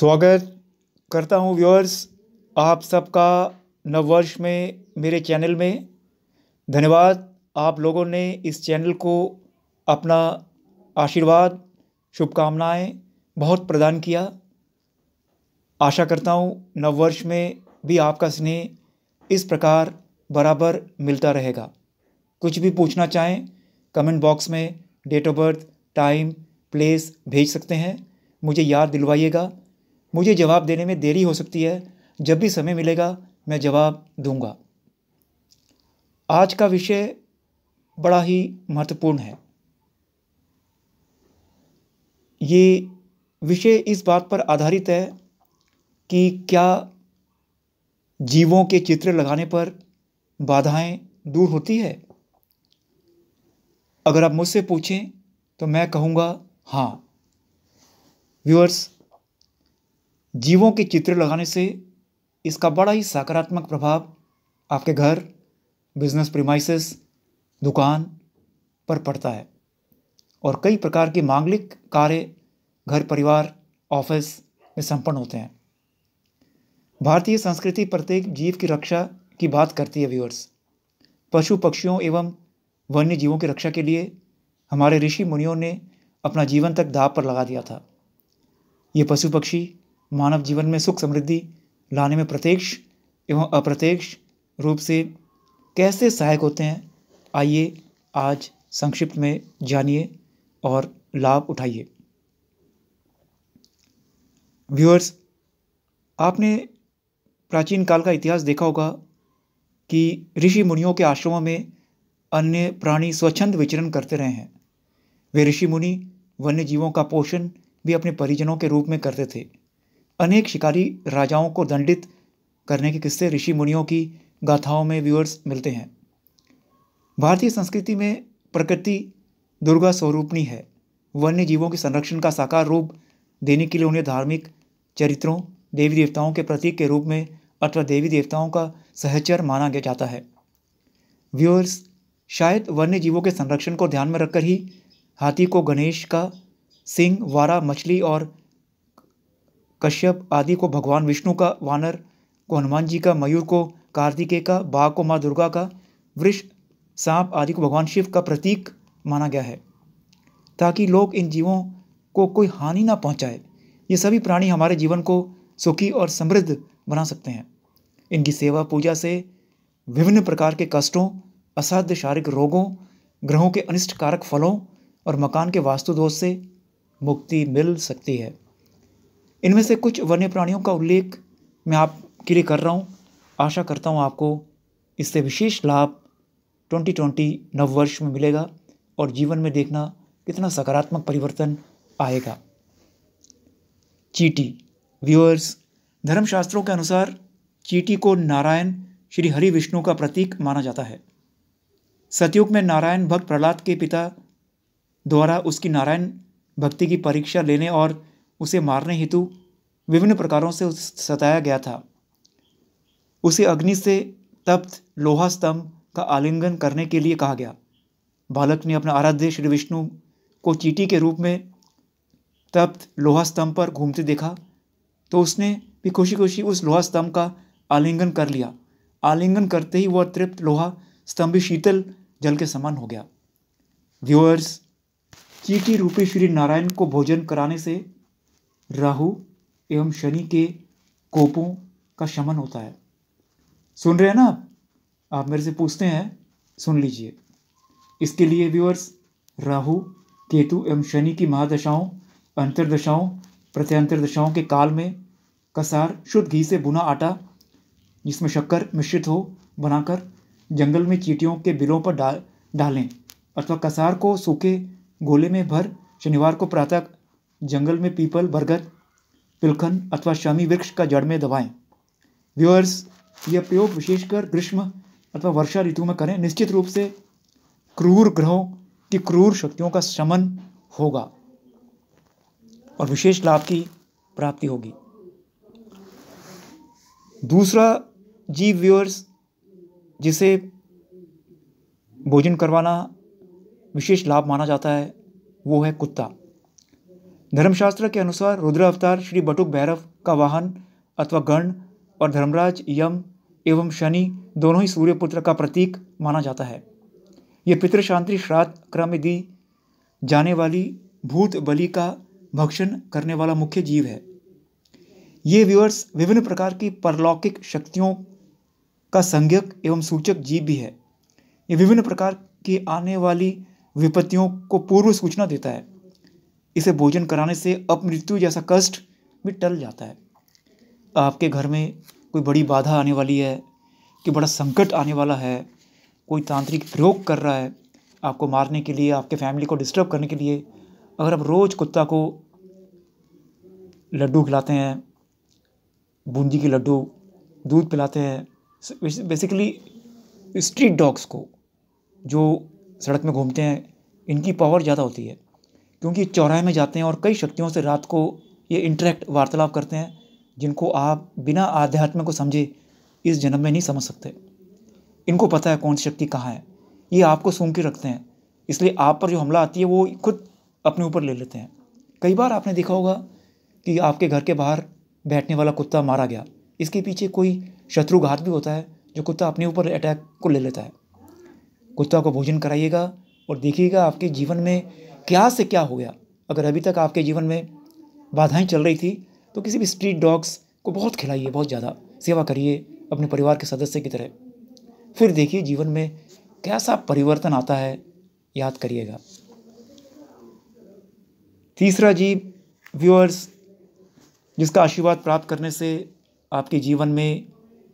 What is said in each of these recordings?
स्वागत करता हूँ व्यूअर्स आप सबका नववर्ष में मेरे चैनल में धन्यवाद आप लोगों ने इस चैनल को अपना आशीर्वाद शुभकामनाएं बहुत प्रदान किया आशा करता हूँ नववर्ष में भी आपका स्नेह इस प्रकार बराबर मिलता रहेगा कुछ भी पूछना चाहें कमेंट बॉक्स में date of birth time place भेज सकते हैं मुझे याद दिलवाइएगा मुझे जवाब देने में देरी हो सकती है जब भी समय मिलेगा मैं जवाब दूंगा आज का विषय बड़ा ही महत्वपूर्ण है ये विषय इस बात पर आधारित है कि क्या जीवों के चित्र लगाने पर बाधाएं दूर होती है अगर आप मुझसे पूछें तो मैं कहूँगा हाँ व्यूअर्स जीवों के चित्र लगाने से इसका बड़ा ही सकारात्मक प्रभाव आपके घर बिजनेस प्रीमाइसिस दुकान पर पड़ता है और कई प्रकार के मांगलिक कार्य घर परिवार ऑफिस में संपन्न होते हैं भारतीय संस्कृति प्रत्येक जीव की रक्षा की बात करती है व्यूअर्स पशु पक्षियों एवं वन्य जीवों की रक्षा के लिए हमारे ऋषि मुनियों ने अपना जीवन तक दाव पर लगा दिया था ये पशु पक्षी मानव जीवन में सुख समृद्धि लाने में प्रत्यक्ष एवं अप्रत्यक्ष रूप से कैसे सहायक होते हैं आइए आज संक्षिप्त में जानिए और लाभ उठाइए व्यूअर्स आपने प्राचीन काल का इतिहास देखा होगा कि ऋषि मुनियों के आश्रमों में अन्य प्राणी स्वच्छंद विचरण करते रहे हैं वे ऋषि मुनि वन्य जीवों का पोषण भी अपने परिजनों के रूप में करते थे अनेक शिकारी राजाओं को दंडित करने के किस्से ऋषि मुनियों की गाथाओं में व्यूअर्स मिलते हैं भारतीय संस्कृति में प्रकृति दुर्गा स्वरूपणी है वन्य जीवों के संरक्षण का साकार रूप देने के लिए उन्हें धार्मिक चरित्रों देवी देवताओं के प्रतीक के रूप में अथवा देवी देवताओं का सहचर माना गया जाता है व्यूअर्स शायद वन्य जीवों के संरक्षण को ध्यान में रखकर ही हाथी को गणेश का सिंह वारा मछली और कश्यप आदि को भगवान विष्णु का वानर को हनुमान जी का मयूर को कार्तिकेय का बाघ को माँ दुर्गा का वृक्ष सांप आदि को भगवान शिव का प्रतीक माना गया है ताकि लोग इन जीवों को कोई हानि ना पहुंचाए ये सभी प्राणी हमारे जीवन को सुखी और समृद्ध बना सकते हैं इनकी सेवा पूजा से विभिन्न प्रकार के कष्टों असाध्य शारीरिक रोगों ग्रहों के अनिष्टकारक फलों और मकान के वास्तु दोष से मुक्ति मिल सकती है इनमें से कुछ वन्य प्राणियों का उल्लेख मैं आपके लिए कर रहा हूँ आशा करता हूँ आपको इससे विशेष लाभ 2020 नववर्ष में मिलेगा और जीवन में देखना कितना सकारात्मक परिवर्तन आएगा चीटी व्यूअर्स धर्मशास्त्रों के अनुसार चीटी को नारायण श्री हरि विष्णु का प्रतीक माना जाता है सतयुग में नारायण भक्त प्रहलाद के पिता द्वारा उसकी नारायण भक्ति की परीक्षा लेने और उसे मारने हेतु विभिन्न प्रकारों से सताया गया था उसे अग्नि से तप्त लोहा स्तंभ का आलिंगन करने के लिए कहा गया बालक ने अपना आराध्य श्री विष्णु को चीटी के रूप में तप्त लोहा स्तंभ पर घूमते देखा तो उसने भी खुशी खुशी उस लोहा स्तंभ का आलिंगन कर लिया आलिंगन करते ही वह तृप्त लोहा स्तंभ भी शीतल जल के समान हो गया व्यूअर्स चीटी रूपी श्री नारायण को भोजन कराने से राहु एवं शनि के कोपों का शमन होता है सुन रहे हैं ना आप आप मेरे से पूछते हैं सुन लीजिए इसके लिए व्यूअर्स राहु केतु एवं शनि की महादशाओं अंतर्दशाओं प्रत्यंतरदशाओं के काल में कसार शुद्ध घी से बुना आटा जिसमें शक्कर मिश्रित हो बनाकर जंगल में चीटियों के बिलों पर डाल डालें अथवा कसार को सूखे गोले में भर शनिवार को प्रातः जंगल में पीपल बरगद पिलखन अथवा शामी वृक्ष का जड़ में दबाएं व्यूअर्स यह प्रयोग विशेषकर ग्रीष्म अथवा वर्षा ऋतु में करें निश्चित रूप से क्रूर ग्रहों की क्रूर शक्तियों का शमन होगा और विशेष लाभ की प्राप्ति होगी दूसरा जीव व्यूअर्स जिसे भोजन करवाना विशेष लाभ माना जाता है वो है कुत्ता धर्मशास्त्र के अनुसार रुद्र अवतार श्री बटुक भैरव का वाहन अथवा गण और धर्मराज यम एवं शनि दोनों ही सूर्यपुत्र का प्रतीक माना जाता है ये पितृशांति श्राद्ध क्रम में दी जाने वाली भूत बलि का भक्षण करने वाला मुख्य जीव है ये व्यूअर्स विभिन्न प्रकार की परलौकिक शक्तियों का संज्ञक एवं सूचक जीव भी है ये विभिन्न प्रकार की आने वाली विपत्तियों को पूर्व सूचना देता है इसे भोजन कराने से अपमृत्यु जैसा कष्ट भी टल जाता है आपके घर में कोई बड़ी बाधा आने वाली है कि बड़ा संकट आने वाला है कोई तांत्रिक प्रयोग कर रहा है आपको मारने के लिए आपके फैमिली को डिस्टर्ब करने के लिए अगर आप रोज़ कुत्ता को लड्डू खिलाते हैं बूंदी के लड्डू दूध पिलाते हैं बेसिकली स्ट्रीट डॉग्स को जो सड़क में घूमते हैं इनकी पावर ज़्यादा होती है क्योंकि चौराहे में जाते हैं और कई शक्तियों से रात को ये इंटरेक्ट वार्तालाप करते हैं जिनको आप बिना आध्यात्म को समझे इस जन्म में नहीं समझ सकते इनको पता है कौन सी शक्ति कहाँ है ये आपको सूंघ के रखते हैं इसलिए आप पर जो हमला आती है वो खुद अपने ऊपर ले लेते हैं कई बार आपने देखा होगा कि आपके घर के बाहर बैठने वाला कुत्ता मारा गया इसके पीछे कोई शत्रुघात भी होता है जो कुत्ता अपने ऊपर अटैक को ले लेता है कुत्ता को भोजन कराइएगा और देखिएगा आपके जीवन में क्या से क्या हो गया अगर अभी तक आपके जीवन में बाधाएं चल रही थी तो किसी भी स्ट्रीट डॉग्स को बहुत खिलाइए बहुत ज़्यादा सेवा करिए अपने परिवार के सदस्य की तरह फिर देखिए जीवन में कैसा परिवर्तन आता है याद करिएगा तीसरा जीव व्यूअर्स जिसका आशीर्वाद प्राप्त करने से आपके जीवन में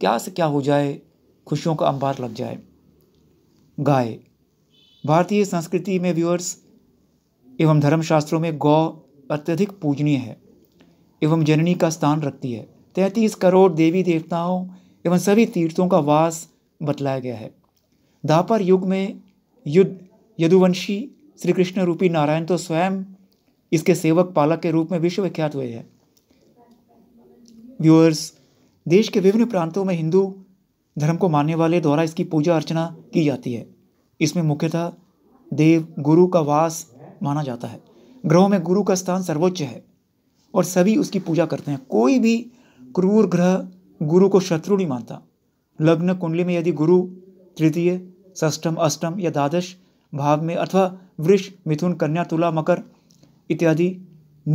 क्या से क्या हो जाए खुशियों का अंबार लग जाए गाय भारतीय संस्कृति में व्यूअर्स एवं धर्मशास्त्रों में गौ अत्यधिक पूजनीय है एवं जननी का स्थान रखती है तैंतीस करोड़ देवी देवताओं एवं सभी तीर्थों का वास बतलाया गया है दापर युग में युद्ध यदुवंशी श्री कृष्ण रूपी नारायण तो स्वयं इसके सेवक पालक के रूप में विश्वविख्यात हुए हैं व्यूअर्स देश के विभिन्न प्रांतों में हिंदू धर्म को मानने वाले द्वारा इसकी पूजा अर्चना की जाती है इसमें मुख्यतः देव गुरु का वास माना जाता है ग्रहों में गुरु का स्थान सर्वोच्च है और सभी उसकी पूजा करते हैं कोई भी क्रूर ग्रह गुरु को शत्रु नहीं मानता लग्न कुंडली में यदि गुरु तृतीय षष्ठम अष्टम या द्वादश भाव में अथवा वृक्ष मिथुन कन्या तुला मकर इत्यादि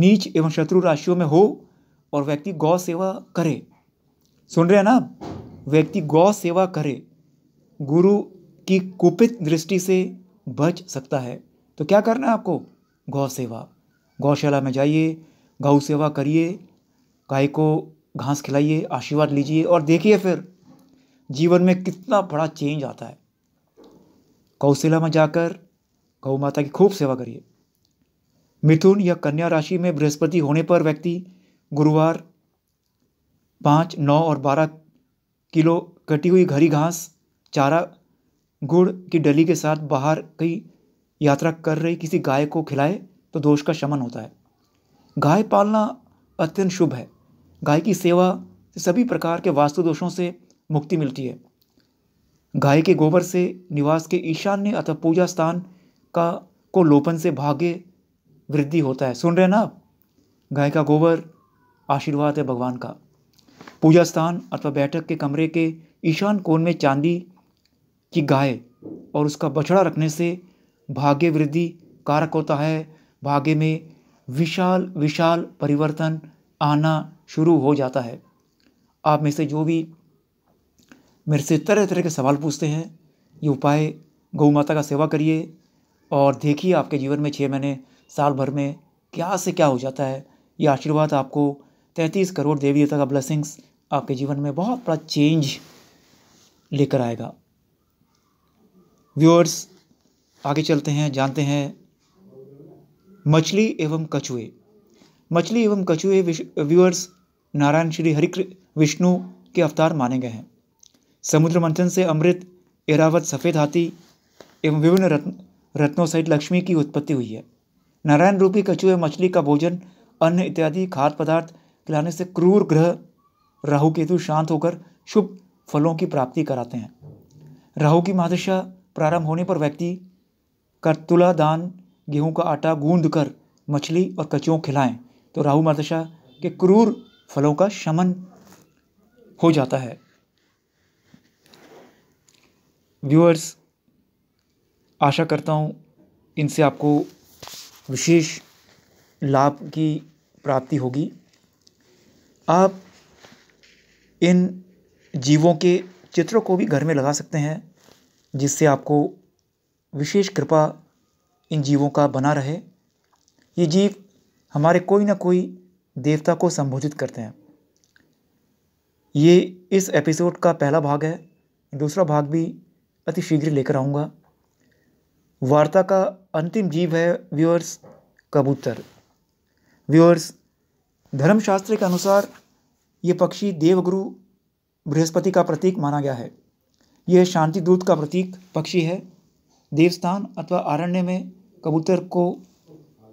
नीच एवं शत्रु राशियों में हो और व्यक्ति गौ सेवा करे सुन रहे हैं ना व्यक्ति गौ सेवा करे गुरु की कुपित दृष्टि से बच सकता है तो क्या करना है आपको गौ सेवा गौशाला में जाइए गौ सेवा करिए गाय को घास खिलाइए आशीर्वाद लीजिए और देखिए फिर जीवन में कितना बड़ा चेंज आता है गौशाला में जाकर गौ माता की खूब सेवा करिए मिथुन या कन्या राशि में बृहस्पति होने पर व्यक्ति गुरुवार पाँच नौ और बारह किलो कटी हुई घरी घास चारा गुड़ की डली के साथ बाहर कई यात्रा कर रही किसी गाय को खिलाए तो दोष का शमन होता है गाय पालना अत्यंत शुभ है गाय की सेवा से सभी प्रकार के वास्तु दोषों से मुक्ति मिलती है गाय के गोबर से निवास के ईशान्य अथवा पूजा स्थान का को लोपन से भाग्य वृद्धि होता है सुन रहे हैं ना आप गाय का गोबर आशीर्वाद है भगवान का पूजा स्थान अथवा बैठक के कमरे के ईशान कोण में चांदी की गाय और उसका बछड़ा रखने से भाग्य वृद्धि कारक होता है भाग्य में विशाल विशाल परिवर्तन आना शुरू हो जाता है आप में से जो भी मेरे से तरह तरह के सवाल पूछते हैं ये उपाय गौ माता का सेवा करिए और देखिए आपके जीवन में छः महीने साल भर में क्या से क्या हो जाता है ये आशीर्वाद आपको तैंतीस करोड़ देवी देवता का ब्लेसिंग्स आपके जीवन में बहुत बड़ा चेंज लेकर आएगा व्यूअर्स आगे चलते हैं जानते हैं मछली एवं कछुए मछली एवं कछुए व्यूअर्स नारायण श्री हरि विष्णु के अवतार माने गए हैं समुद्र मंथन से अमृत एरावत सफ़ेद हाथी एवं विभिन्न रत्न रत्नों सहित लक्ष्मी की उत्पत्ति हुई है नारायण रूपी कछुए मछली का भोजन अन्न इत्यादि खाद्य पदार्थ खिलाने से क्रूर ग्रह राहु केतु शांत होकर शुभ फलों की प्राप्ति कराते हैं राहु की महादशा प्रारंभ होने पर व्यक्ति करतुला दान गेहूं का आटा गूंद कर मछली और कचुओं खिलाएं तो राहु मर्दशा के क्रूर फलों का शमन हो जाता है व्यूअर्स आशा करता हूँ इनसे आपको विशेष लाभ की प्राप्ति होगी आप इन जीवों के चित्रों को भी घर में लगा सकते हैं जिससे आपको विशेष कृपा इन जीवों का बना रहे ये जीव हमारे कोई ना कोई देवता को संबोधित करते हैं ये इस एपिसोड का पहला भाग है दूसरा भाग भी अति शीघ्र लेकर आऊँगा वार्ता का अंतिम जीव है व्यूअर्स कबूतर व्यूअर्स धर्मशास्त्र के अनुसार ये पक्षी देवगुरु बृहस्पति का प्रतीक माना गया है यह शांति दूत का प्रतीक पक्षी है देवस्थान अथवा आरण्य में कबूतर को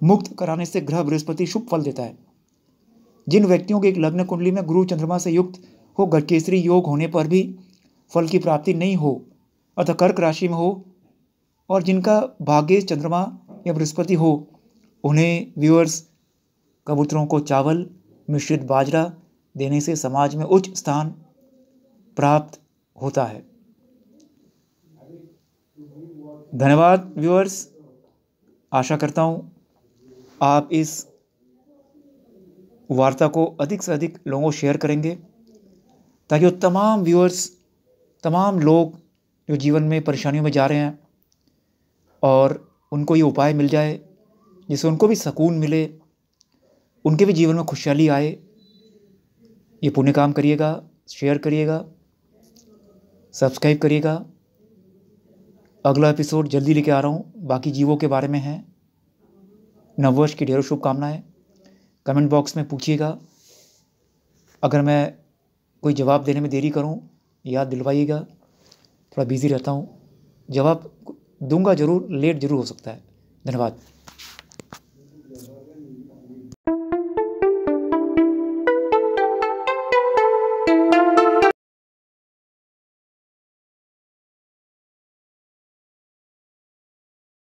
मुक्त कराने से ग्रह बृहस्पति शुभ फल देता है जिन व्यक्तियों के लग्न कुंडली में गुरु चंद्रमा से युक्त हो गटकेसरी योग होने पर भी फल की प्राप्ति नहीं हो अतः कर्क राशि में हो और जिनका भाग्य चंद्रमा या बृहस्पति हो उन्हें व्यूअर्स कबूतरों को चावल मिश्रित बाजरा देने से समाज में उच्च स्थान प्राप्त होता है धन्यवाद व्यूअर्स आशा करता हूँ आप इस वार्ता को अधिक से अधिक लोगों को शेयर करेंगे ताकि वो तमाम व्यूअर्स तमाम लोग जो जीवन में परेशानियों में जा रहे हैं और उनको ये उपाय मिल जाए जिससे उनको भी सुकून मिले उनके भी जीवन में खुशहाली आए ये पुण्य काम करिएगा शेयर करिएगा सब्सक्राइब करिएगा अगला एपिसोड जल्दी लेके आ रहा हूँ बाकी जीवों के बारे में है नववर्ष की ढेरों शुभकामनाएँ कमेंट बॉक्स में पूछिएगा अगर मैं कोई जवाब देने में देरी करूँ याद दिलवाइएगा थोड़ा बिज़ी रहता हूँ जवाब दूंगा ज़रूर लेट ज़रूर हो सकता है धन्यवाद